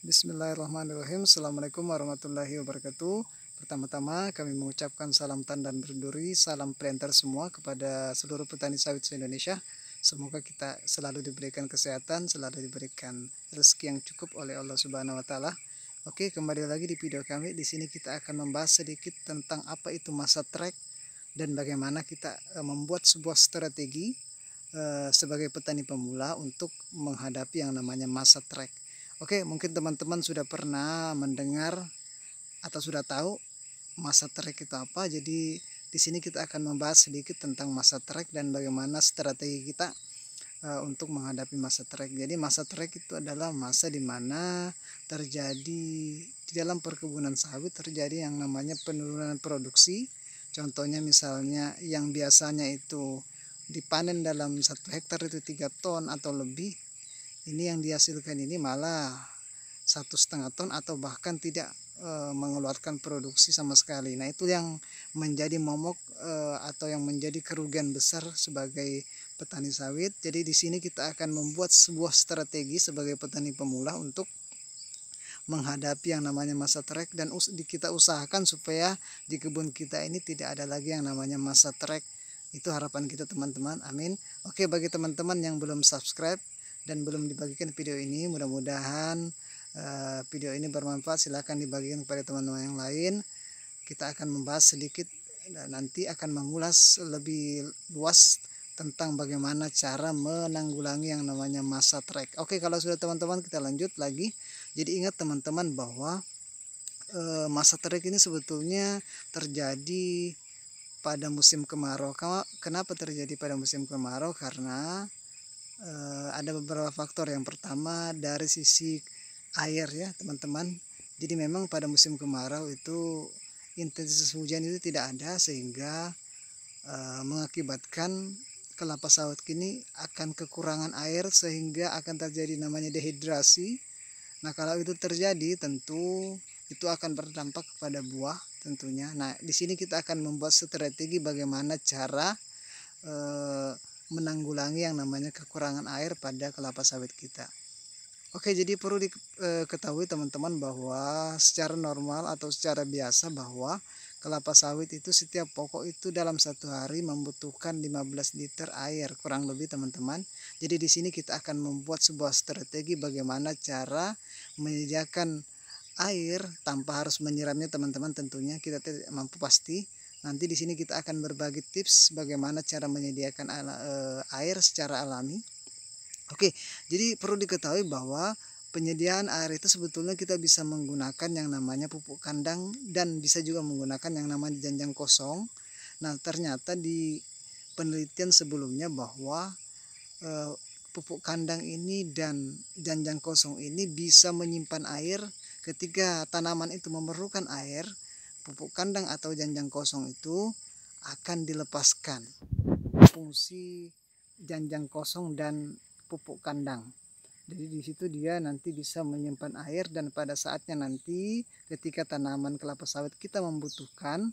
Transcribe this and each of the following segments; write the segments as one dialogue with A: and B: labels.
A: Bismillahirrahmanirrahim Assalamualaikum warahmatullahi wabarakatuh Pertama-tama kami mengucapkan salam tan dan berduri Salam planter semua kepada seluruh petani sawit se-Indonesia Semoga kita selalu diberikan kesehatan Selalu diberikan rezeki yang cukup oleh Allah subhanahu wa ta'ala Oke kembali lagi di video kami di sini kita akan membahas sedikit tentang apa itu masa track dan bagaimana kita eh, membuat sebuah strategi eh, sebagai petani pemula untuk menghadapi yang namanya masa track Oke, mungkin teman-teman sudah pernah mendengar atau sudah tahu masa trek itu apa. Jadi di sini kita akan membahas sedikit tentang masa trek dan bagaimana strategi kita uh, untuk menghadapi masa trek. Jadi masa trek itu adalah masa di mana terjadi di dalam perkebunan sawit terjadi yang namanya penurunan produksi. Contohnya misalnya yang biasanya itu dipanen dalam satu hektar itu tiga ton atau lebih ini yang dihasilkan ini malah satu setengah ton atau bahkan tidak e, mengeluarkan produksi sama sekali. Nah itu yang menjadi momok e, atau yang menjadi kerugian besar sebagai petani sawit. Jadi di sini kita akan membuat sebuah strategi sebagai petani pemula untuk menghadapi yang namanya masa trek dan us kita usahakan supaya di kebun kita ini tidak ada lagi yang namanya masa trek. Itu harapan kita teman-teman. Amin. Oke bagi teman-teman yang belum subscribe dan belum dibagikan video ini mudah-mudahan uh, video ini bermanfaat silahkan dibagikan kepada teman-teman yang lain kita akan membahas sedikit dan nanti akan mengulas lebih luas tentang bagaimana cara menanggulangi yang namanya masa trek oke kalau sudah teman-teman kita lanjut lagi jadi ingat teman-teman bahwa e, masa trek ini sebetulnya terjadi pada musim kemarau. Kenapa terjadi pada musim kemarau? Karena Eh, ada beberapa faktor yang pertama dari sisi air ya teman-teman jadi memang pada musim kemarau itu intensitas hujan itu tidak ada sehingga e, mengakibatkan kelapa sawit kini akan kekurangan air sehingga akan terjadi namanya dehidrasi. Nah, kalau itu terjadi tentu itu akan berdampak kepada buah tentunya. Nah, di sini kita akan membuat strategi bagaimana cara eh, menanggulangi yang namanya kekurangan air pada kelapa sawit kita. Oke, jadi perlu diketahui eh, teman-teman bahwa secara normal atau secara biasa bahwa kelapa sawit itu setiap pokok itu dalam satu hari membutuhkan 15 liter air kurang lebih teman-teman. Jadi di sini kita akan membuat sebuah strategi bagaimana cara menyediakan air tanpa harus menyiramnya teman-teman tentunya kita tidak mampu pasti Nanti di sini kita akan berbagi tips bagaimana cara menyediakan eh, air secara alami. Oke, jadi perlu diketahui bahwa penyediaan air itu sebetulnya kita bisa menggunakan yang namanya pupuk kandang dan bisa juga menggunakan yang namanya janjang kosong. Nah, ternyata di penelitian sebelumnya bahwa e, pupuk kandang ini dan janjang kosong ini bisa menyimpan air ketika tanaman itu memerlukan air pupuk kandang atau janjang kosong itu akan dilepaskan fungsi janjang kosong dan pupuk kandang jadi di situ dia nanti bisa menyimpan air dan pada saatnya nanti ketika tanaman kelapa sawit kita membutuhkan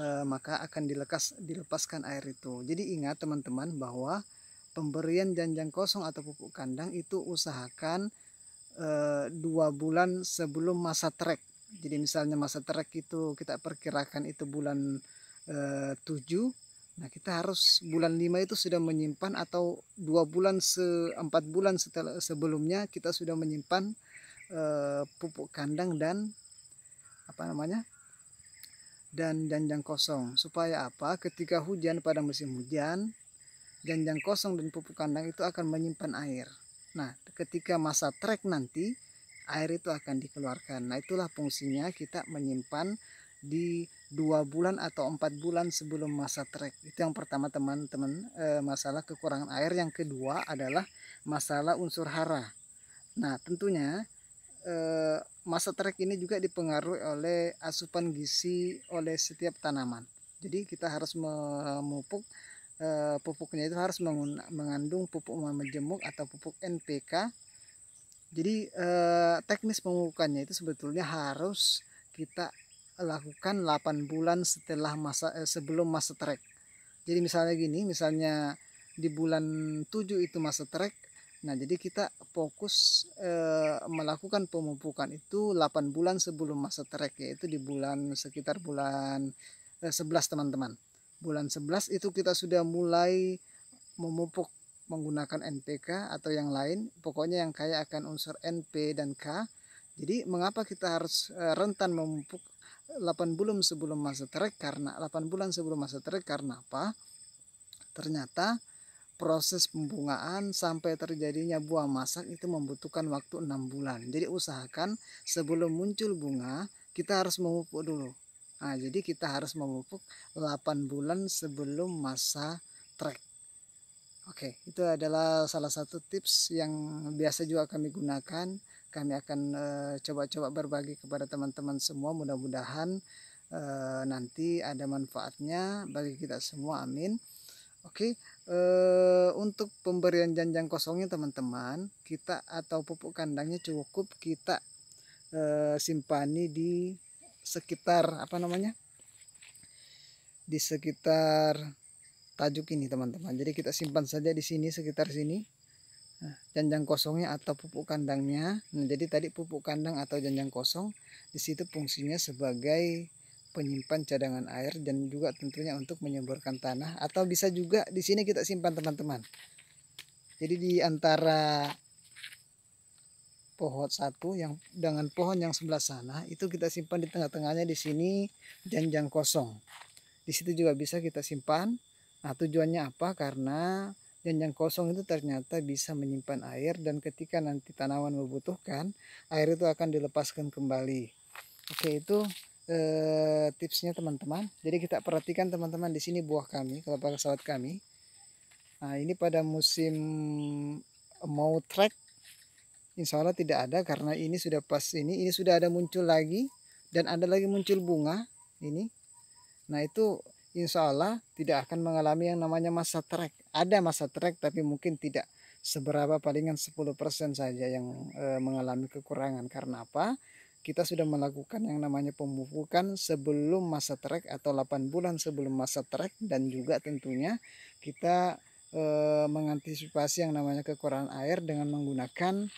A: eh, maka akan dilekas dilepaskan air itu. Jadi ingat teman-teman bahwa pemberian janjang kosong atau pupuk kandang itu usahakan eh, dua bulan sebelum masa trek jadi misalnya masa trek itu kita perkirakan itu bulan eh, tujuh. 7 nah kita harus bulan 5 itu sudah menyimpan atau dua bulan se empat bulan setelah sebelumnya kita sudah menyimpan e, pupuk kandang dan apa namanya dan janjang kosong supaya apa ketika hujan pada musim hujan janjang kosong dan pupuk kandang itu akan menyimpan air nah ketika masa trek nanti air itu akan dikeluarkan. Nah itulah fungsinya kita menyimpan di dua bulan atau empat bulan sebelum masa trek itu yang pertama teman-teman e, masalah kekurangan air yang kedua adalah masalah unsur hara nah tentunya e, masa trek ini juga dipengaruhi oleh asupan gizi oleh setiap tanaman jadi kita harus memupuk e, pupuknya itu harus mengandung pupuk majemuk atau pupuk NPK jadi eh, teknis pemupukannya itu sebetulnya harus kita lakukan 8 bulan setelah masa eh, sebelum masa trek. Jadi misalnya gini, misalnya di bulan 7 itu masa trek. Nah, jadi kita fokus eh, melakukan pemupukan itu 8 bulan sebelum masa trek yaitu di bulan sekitar bulan eh, 11 teman-teman. Bulan 11 itu kita sudah mulai memupuk menggunakan NPK atau yang lain, pokoknya yang kaya akan unsur NP dan K. Jadi mengapa kita harus eh, rentan memupuk 8 bulan sebelum masa terik karena 8 bulan sebelum masa terik karena apa? Ternyata proses pembungaan sampai terjadinya buah masak itu membutuhkan waktu 6 bulan. Jadi usahakan sebelum muncul bunga kita harus memupuk dulu. Nah, jadi kita harus memupuk 8 bulan sebelum masa trek. Oke, okay, itu adalah salah satu tips yang biasa juga kami gunakan. Kami akan eh, coba-coba uh, berbagi kepada teman-teman semua. Mudah-mudahan uh, nanti ada manfaatnya bagi kita semua. Amin. Oke, okay, uh, eh, untuk pemberian janjang kosongnya teman-teman, kita atau pupuk kandangnya cukup kita uh, simpani di sekitar apa namanya? Di sekitar tajuk ini teman-teman jadi kita simpan saja di sini sekitar sini nah, janjang kosongnya atau pupuk kandangnya nah, jadi tadi pupuk kandang atau janjang kosong di situ fungsinya sebagai penyimpan cadangan air dan juga tentunya untuk menyemburkan tanah atau bisa juga di sini kita simpan teman-teman jadi di antara pohon satu yang dengan pohon yang sebelah sana itu kita simpan di tengah-tengahnya di sini janjang kosong. Di situ juga bisa kita simpan Nah, tujuannya apa? Karena janjang kosong itu ternyata bisa menyimpan air dan ketika nanti tanaman membutuhkan, air itu akan dilepaskan kembali. Oke, itu eh, tipsnya teman-teman. Jadi kita perhatikan teman-teman di sini buah kami, kelapa sawit kami. Nah, ini pada musim mau trek insya Allah tidak ada karena ini sudah pas ini ini sudah ada muncul lagi dan ada lagi muncul bunga ini nah itu insya Allah tidak akan mengalami yang namanya masa trek. Ada masa trek tapi mungkin tidak seberapa palingan 10% saja yang e, mengalami kekurangan. Karena apa? Kita sudah melakukan yang namanya pemupukan sebelum masa trek atau 8 bulan sebelum masa trek dan juga tentunya kita e, mengantisipasi yang namanya kekurangan air dengan menggunakan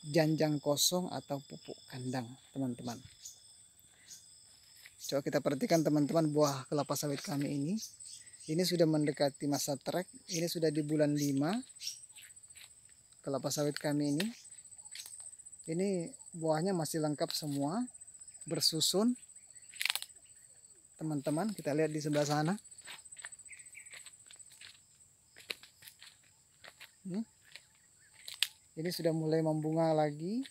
A: janjang kosong atau pupuk kandang, teman-teman. Coba kita perhatikan teman-teman buah kelapa sawit kami ini. Ini sudah mendekati masa trek. Ini sudah di bulan 5. Kelapa sawit kami ini. Ini buahnya masih lengkap semua. Bersusun. Teman-teman kita lihat di sebelah sana. Ini, ini sudah mulai membunga lagi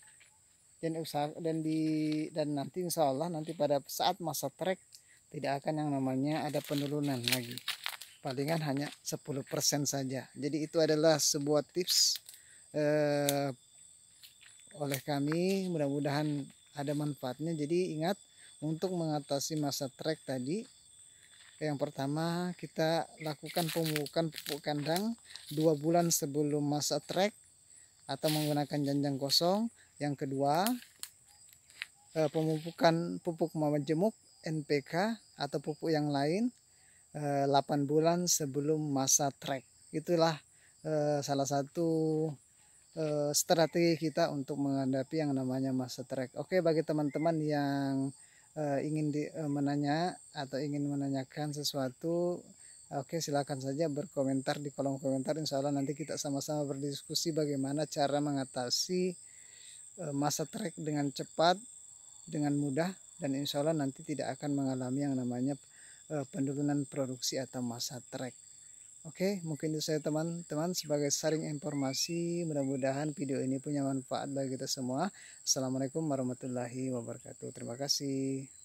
A: dan usaha dan di dan nanti insya Allah nanti pada saat masa trek tidak akan yang namanya ada penurunan lagi palingan hanya 10% saja jadi itu adalah sebuah tips eh, oleh kami mudah-mudahan ada manfaatnya jadi ingat untuk mengatasi masa trek tadi yang pertama kita lakukan pemupukan pupuk kandang dua bulan sebelum masa trek atau menggunakan janjang kosong yang kedua eh, pemupukan pupuk majemuk NPK atau pupuk yang lain eh, 8 bulan sebelum masa trek itulah eh, salah satu eh, strategi kita untuk menghadapi yang namanya masa trek oke bagi teman-teman yang ingin menanya atau ingin menanyakan sesuatu Oke, silakan saja berkomentar di kolom komentar. Insya Allah nanti kita sama-sama berdiskusi bagaimana cara mengatasi Eh, masa trek dengan cepat, dengan mudah, dan insya Allah nanti tidak akan mengalami yang namanya eh, penurunan produksi atau masa trek. Oke, mungkin itu saya teman-teman sebagai sharing informasi. Mudah-mudahan video ini punya manfaat bagi kita semua. Assalamualaikum warahmatullahi wabarakatuh. Terima kasih.